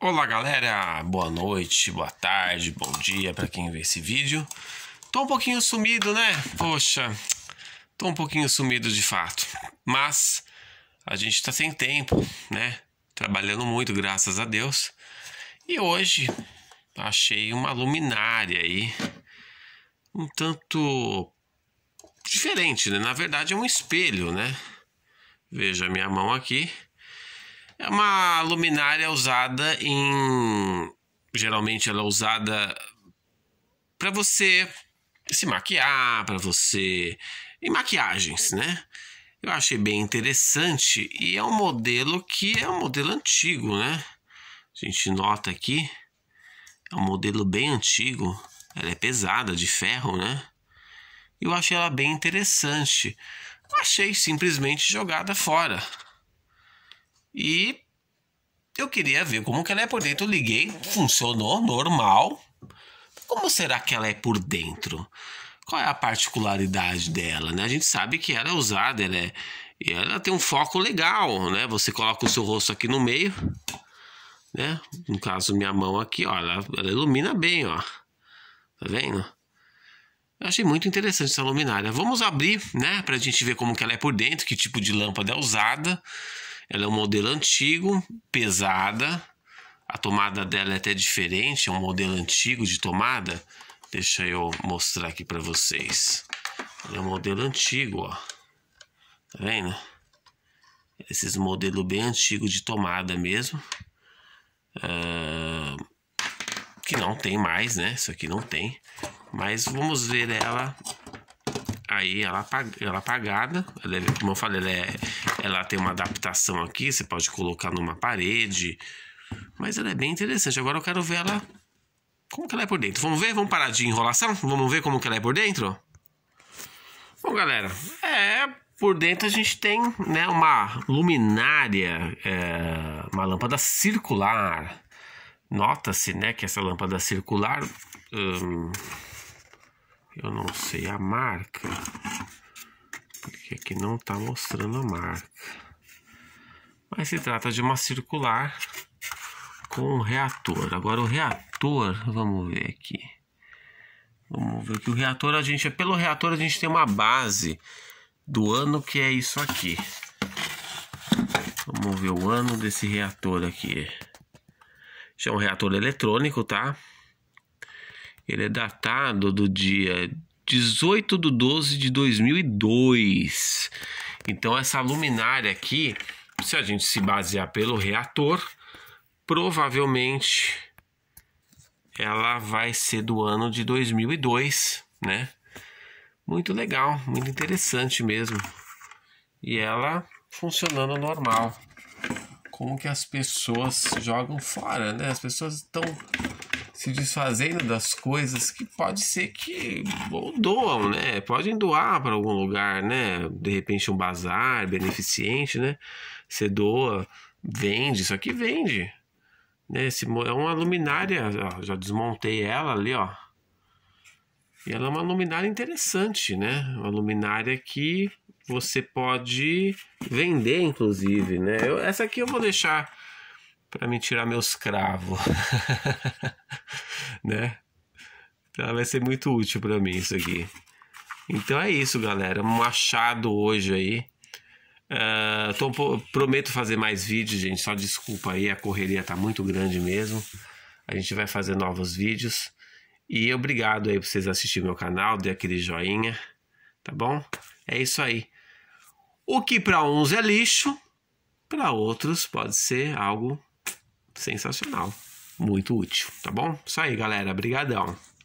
Olá galera, boa noite, boa tarde, bom dia para quem vê esse vídeo. Tô um pouquinho sumido, né? Poxa, tô um pouquinho sumido de fato, mas a gente tá sem tempo, né? Trabalhando muito, graças a Deus. E hoje achei uma luminária aí, um tanto diferente, né? Na verdade é um espelho, né? Veja a minha mão aqui é uma luminária usada em. Geralmente ela é usada para você se maquiar, para você. em maquiagens, né? Eu achei bem interessante e é um modelo que é um modelo antigo, né? A gente nota aqui, é um modelo bem antigo, ela é pesada, de ferro, né? Eu achei ela bem interessante. achei simplesmente jogada fora. E eu queria ver como que ela é por dentro. liguei, funcionou normal. Como será que ela é por dentro? Qual é a particularidade dela? Né? A gente sabe que ela é usada, ela é, ela tem um foco legal, né? Você coloca o seu rosto aqui no meio, né? No caso, minha mão aqui, ó, ela, ela ilumina bem, ó. Tá vendo? Eu achei muito interessante essa luminária. Vamos abrir, né, pra gente ver como que ela é por dentro, que tipo de lâmpada é usada. Ela é um modelo antigo, pesada. A tomada dela é até diferente, é um modelo antigo de tomada. Deixa eu mostrar aqui para vocês. Ela é um modelo antigo, ó. Tá vendo? Esses modelos bem antigos de tomada mesmo. Ah, que não tem mais, né? Isso aqui não tem. Mas vamos ver ela aí ela, ela apagada, ela, é, como eu falei, ela, é, ela tem uma adaptação aqui, você pode colocar numa parede, mas ela é bem interessante. Agora eu quero ver ela, como que ela é por dentro. Vamos ver? Vamos parar de enrolação? Vamos ver como que ela é por dentro? Bom, galera, é, por dentro a gente tem né, uma luminária, é, uma lâmpada circular. Nota-se né, que essa lâmpada circular... Hum, eu não sei a marca. Porque aqui não está mostrando a marca. Mas se trata de uma circular com um reator. Agora o reator, vamos ver aqui. Vamos ver que o reator a gente, pelo reator a gente tem uma base do ano que é isso aqui. Vamos ver o ano desse reator aqui. Já é um reator eletrônico, tá? Ele é datado do dia 18 de 12 de 2002. Então, essa luminária aqui, se a gente se basear pelo reator, provavelmente ela vai ser do ano de 2002, né? Muito legal, muito interessante mesmo. E ela funcionando normal. Como que as pessoas jogam fora, né? As pessoas estão se desfazendo das coisas que pode ser que doam, né? Podem doar para algum lugar, né? De repente um bazar beneficente, né? Você doa, vende, isso aqui vende. Né? Esse, é uma luminária, ó, já desmontei ela ali, ó. E ela é uma luminária interessante, né? Uma luminária que você pode vender, inclusive, né? Eu, essa aqui eu vou deixar para me tirar meus cravos, né? Então vai ser muito útil para mim isso aqui. Então é isso, galera. Um achado hoje aí. Uh, tô, prometo fazer mais vídeos, gente. Só desculpa aí, a correria tá muito grande mesmo. A gente vai fazer novos vídeos. E obrigado aí por vocês assistirem meu canal, dê aquele joinha, tá bom? É isso aí. O que para uns é lixo, para outros pode ser algo sensacional. Muito útil, tá bom? Isso aí, galera. Obrigadão.